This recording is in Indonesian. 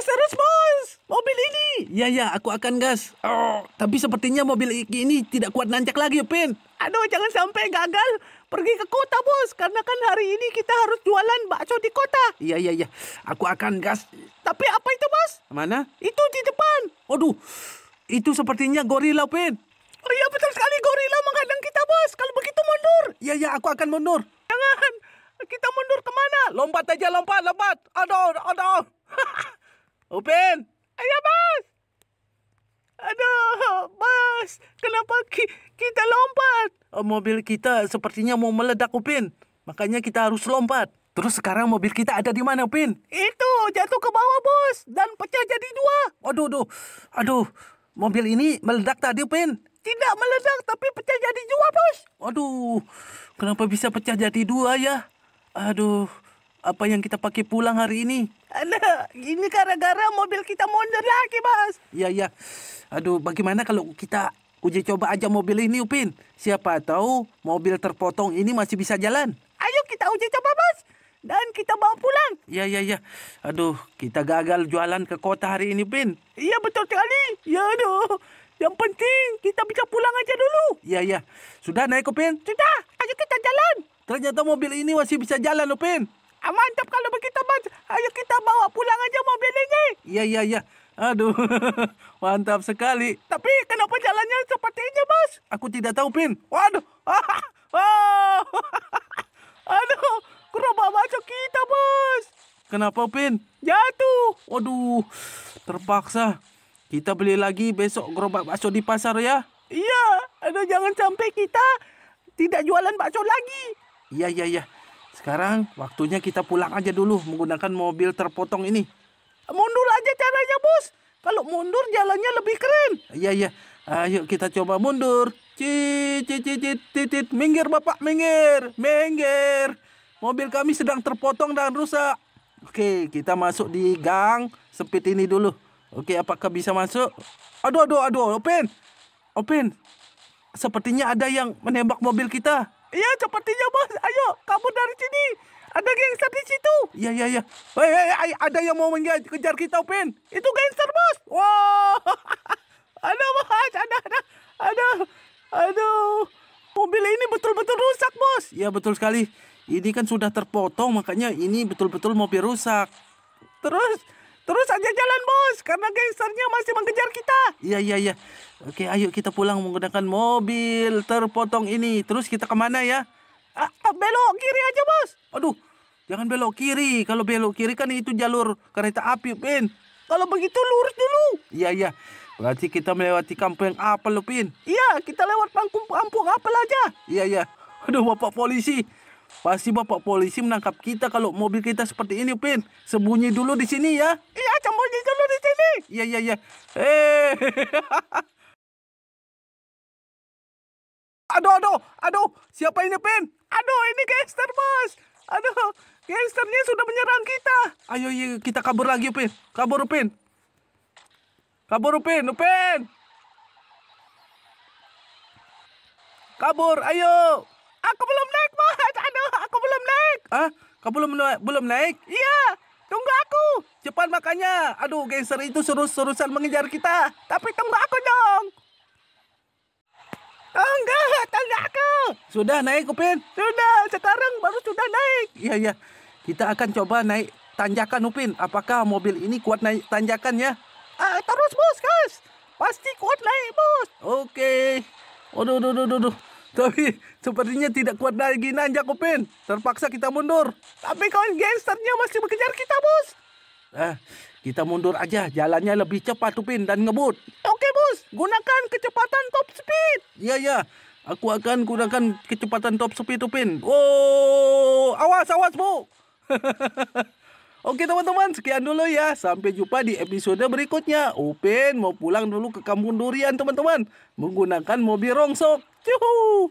Gas terus, bos! Mobil ini! Ya, ya, aku akan gas. Oh, tapi sepertinya mobil ini tidak kuat nanjak lagi, Pin. Aduh, jangan sampai gagal. Pergi ke kota, bos. Karena kan hari ini kita harus jualan bakso di kota. Iya, iya, iya. Aku akan gas. Tapi apa itu, bos? Mana? Itu di depan. Aduh, itu sepertinya gorila, Pin. Oh iya, betul sekali. Gorila menghadang kita, bos. Kalau begitu mundur. Iya, iya, aku akan mundur. Jangan. Kita mundur kemana? Lompat aja, lompat, lompat. Aduh, aduh. Open! Ayo, bos! Aduh, bos! Kenapa ki kita lompat? Oh, mobil kita sepertinya mau meledak, Upin. Makanya kita harus lompat. Terus sekarang mobil kita ada di mana, Upin? Itu, jatuh ke bawah, bos. Dan pecah jadi dua. Aduh, aduh. Aduh, mobil ini meledak tadi, Upin. Tidak meledak, tapi pecah jadi dua, bos. Aduh, kenapa bisa pecah jadi dua ya? Aduh. Apa yang kita pakai pulang hari ini? Alah, ini gara-gara mobil kita mundur lagi, Mas. Ya, ya. Aduh, bagaimana kalau kita uji coba aja mobil ini, Upin? Siapa tahu mobil terpotong ini masih bisa jalan. Ayo kita uji coba, Mas. Dan kita bawa pulang. Ya, ya, ya. Aduh, kita gagal jualan ke kota hari ini, Upin. Iya, betul sekali. Ya, aduh. Yang penting kita bisa pulang aja dulu. Iya, iya. Sudah naik, Upin? Sudah. Ayo kita jalan. Ternyata mobil ini masih bisa jalan, Upin mantap kalau begitu mas Ayo kita bawa pulang aja mobil ini. Iya, iya, iya. Aduh, mantap sekali. Tapi kenapa jalannya seperti ini, Bos? Aku tidak tahu, Pin. Waduh. Wow. Oh. Aduh, gerobak masuk kita, Bos. Kenapa, Pin? Jatuh. Waduh, terpaksa. Kita beli lagi besok gerobak bakso di pasar ya. Iya, aduh jangan sampai kita tidak jualan bakso lagi. Iya, iya, iya. Sekarang waktunya kita pulang aja dulu menggunakan mobil terpotong ini. Mundur aja caranya, Bos. Kalau mundur jalannya lebih keren. Iya, iya. Ayo kita coba mundur. Cicit, cicit, cicit. Minggir, Bapak, minggir. Minggir. Mobil kami sedang terpotong dan rusak. Oke, kita masuk di gang sempit ini dulu. Oke, apakah bisa masuk? Aduh, aduh, aduh. Open. Open. Sepertinya ada yang menembak mobil kita. Iya, sepertinya bos. Ayo, kamu dari sini. Ada gangster di situ. Iya, iya, iya. Hey, hey, hey, ada yang mau mengejar kita, Pin. Itu gangster, bos. Wow. ada, bos. Ada, ada. Ada. Aduh. Mobil ini betul-betul rusak, bos. Iya, betul sekali. Ini kan sudah terpotong, makanya ini betul-betul mobil rusak. Terus, Terus aja jalan bos, karena gangsternya masih mengejar kita. Iya iya iya. Oke, ayo kita pulang menggunakan mobil terpotong ini. Terus kita kemana ya? Ah, ah, belok kiri aja bos. Aduh, jangan belok kiri. Kalau belok kiri kan itu jalur kereta api, Pin. Kalau begitu lurus dulu. Iya iya. Berarti kita melewati kampung apa, Pin. Iya, kita lewat kampung kampung apel aja. Iya iya. Aduh, bapak polisi. Pasti bapak polisi menangkap kita kalau mobil kita seperti ini, Pin. Sembunyi dulu di sini ya. Iya, sembunyi dulu di sini. Iya, iya, iya. Eh. aduh, aduh, aduh. Siapa ini, Pin? Aduh, ini gangster, Bos. Aduh, gangsternya sudah menyerang kita. Ayo, iya, kita kabur lagi, Pin. Kabur, Pin. Kabur, Pin. Pin. Kabur, ayo. Aku belum naik, Bos. Ah, kau belum belum naik? Iya, tunggu aku. Cepat makanya. Aduh, gangster itu suruh-surusan mengejar kita. Tapi tunggu aku dong. Tunggu, oh, tunggu aku. Sudah naik, Upin? Sudah, sekarang baru sudah naik. Iya, iya. Kita akan coba naik tanjakan, Upin. Apakah mobil ini kuat naik tanjakan ya? Ah, terus, bos, guys. Pasti kuat naik, bos. Oke. Okay. Aduh, aduh, aduh, aduh. Tapi sepertinya tidak kuat lagi nanjak Upin. Terpaksa kita mundur. Tapi kawan gangsternya masih mengejar kita, Bos. Eh, kita mundur aja. Jalannya lebih cepat, Upin, dan ngebut. Oke, Bos. Gunakan kecepatan top speed. Iya, iya. Aku akan gunakan kecepatan top speed, Upin. Oh, awas, awas, Bu. Oke teman-teman, sekian dulu ya. Sampai jumpa di episode berikutnya. Upin mau pulang dulu ke kampung durian teman-teman. Menggunakan mobil rongsok. 呦吼